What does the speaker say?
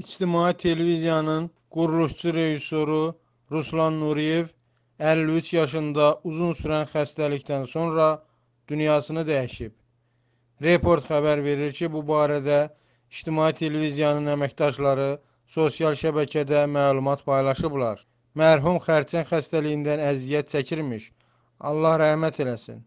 İctimai Televiziyanın quruluşçu rejissoru Ruslan Nuriyev 53 yaşında uzun sürən xəstəlikdən sonra dünyasını dəyişib. Report xəbər verir ki, bu barədə İctimai Televiziyanın əməkdaşları sosial şəbəkədə məlumat paylaşıblar. Mərhum xərçəng xəstəliyindən əziyyət çəkirmiş. Allah rəhmət eləsin.